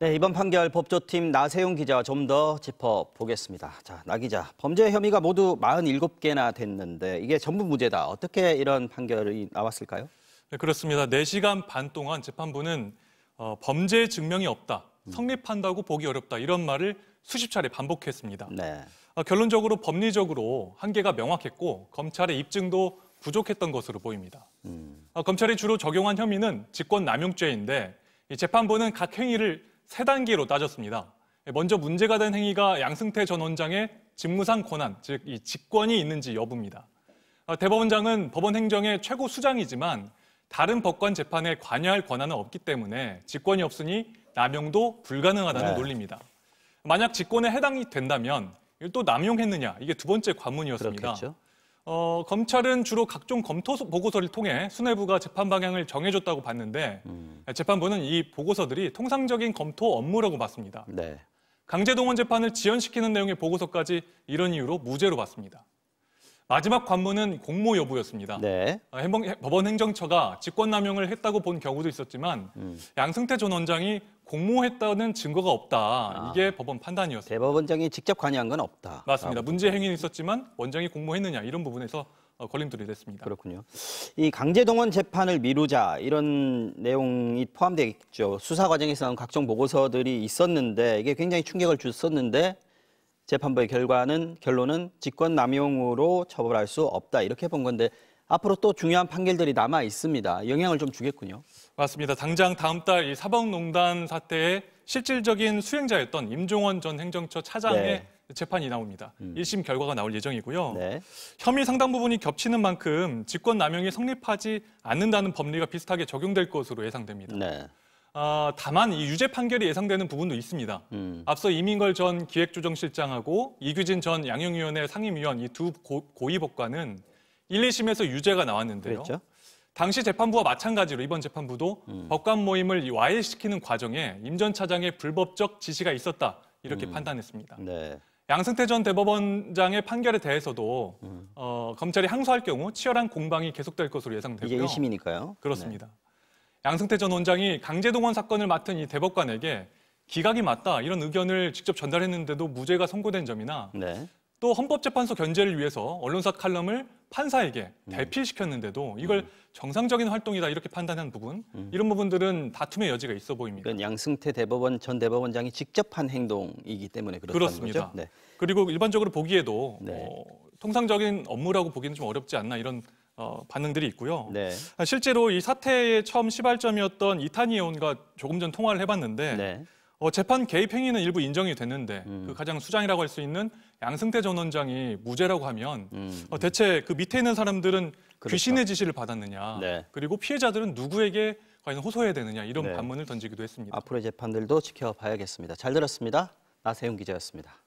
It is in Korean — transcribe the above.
네, 이번 판결 법조팀 나세용 기자좀 더 짚어보겠습니다. 자, 나 기자, 범죄 혐의가 모두 47개나 됐는데 이게 전부 무죄다. 어떻게 이런 판결이 나왔을까요? 네, 그렇습니다. 4시간 반 동안 재판부는 어, 범죄 증명이 없다, 음. 성립한다고 보기 어렵다 이런 말을 수십 차례 반복했습니다. 네. 어, 결론적으로 법리적으로 한계가 명확했고 검찰의 입증도 부족했던 것으로 보입니다. 음. 어, 검찰이 주로 적용한 혐의는 직권남용죄인데 재판부는 각 행위를 세단계로 따졌습니다. 먼저 문제가 된 행위가 양승태 전 원장의 직무상 권한, 즉 이 직권이 있는지 여부입니다. 어, 대법원장은 법원 행정의 최고 수장이지만 다른 법관 재판에 관여할 권한은 없기 때문에 직권이 없으니 남용도 불가능하다는 네. 논리입니다. 만약 직권에 해당이 된다면 또 남용했느냐 이게 두 번째 관문이었습니다. 그렇겠죠. 어, 검찰은 주로 각종 검토 보고서를 통해 수뇌부가 재판 방향을 정해줬다고 봤는데 음. 재판부는 이 보고서들이 통상적인 검토 업무라고 봤습니다. 네. 강제동원 재판을 지연시키는 내용의 보고서까지 이런 이유로 무죄로 봤습니다. 마지막 관문은 공모 여부였습니다. 네. 어, 법원 행정처가 직권남용을 했다고 본 경우도 있었지만 음. 양승태 전 원장이 공모했다는 증거가 없다. 아, 이게 법원 판단이었어요 대법원장이 직접 관여한 건 없다. 맞습니다. 문제 행위는 있었지만 원장이 공모했느냐 이런 부분에서 어, 걸림돌이 됐습니다. 그렇군요. 이 강제동원 재판을 미루자 이런 내용이 포함되겠죠 수사 과정에서 는 각종 보고서들이 있었는데 이게 굉장히 충격을 줬었는데 재판부의 결과는 결론은 직권남용으로 처벌할 수 없다 이렇게 본 건데 앞으로 또 중요한 판결들이 남아 있습니다. 영향을 좀 주겠군요. 맞습니다. 당장 다음 달 이 사법농단 사태의 실질적인 수행자였던 임종원 전 행정처 차장의 네. 재판이 나옵니다. 음. 1심 결과가 나올 예정이고요. 네. 혐의 상당 부분이 겹치는 만큼 직권남용이 성립하지 않는다는 법리가 비슷하게 적용될 것으로 예상됩니다. 네. 아, 다만 이 유죄 판결이 예상되는 부분도 있습니다. 음. 앞서 이민걸 전 기획조정실장하고 이규진 전 양형위원회 상임위원 이 두 고위법관은 1, 2심에서 유죄가 나왔는데요. 그랬죠? 당시 재판부와 마찬가지로 이번 재판부도 음. 법관 모임을 와해시키는 과정에 임전 차장의 불법적 지시가 있었다 이렇게 음. 판단했습니다. 네. 양승태 전 대법원장의 판결에 대해서도 음. 어, 검찰이 항소할 경우 치열한 공방이 계속될 것으로 예상되고요. 이게 1심이니까요. 그렇습니다. 네. 양승태 전 원장이 강제동원 사건을 맡은 이 대법관에게 기각이 맞다 이런 의견을 직접 전달했는데도 무죄가 선고된 점이나 네. 또 헌법재판소 견제를 위해서 언론사 칼럼을 판사에게 네. 대피시켰는데도 이걸 음. 정상적인 활동이다 이렇게 판단한 부분 음. 이런 부분들은 다툼의 여지가 있어 보입니다. 이건 양승태 대법원 전 대법원장이 직접 한 행동이기 때문에 그렇습니다 거죠. 네. 그리고 일반적으로 보기에도 네. 어, 통상적인 업무라고 보기는 좀 어렵지 않나 이런 어, 반응들이 있고요. 네. 실제로 이 사태의 처음 시발점이었던 이타니 의원과 조금 전 통화를 해봤는데. 네. 어, 재판 개입 행위는 일부 인정이 됐는데 음. 그 가장 수장이라고 할 수 있는 양승태 전 원장이 무죄라고 하면 음. 어, 대체 그 밑에 있는 사람들은 그렇죠. 귀신의 지시를 받았느냐 네. 그리고 피해자들은 누구에게 과연 호소해야 되느냐 이런 네. 반문을 던지기도 했습니다. 앞으로의 재판들도 지켜봐야겠습니다. 잘 들었습니다. 나세용 기자였습니다.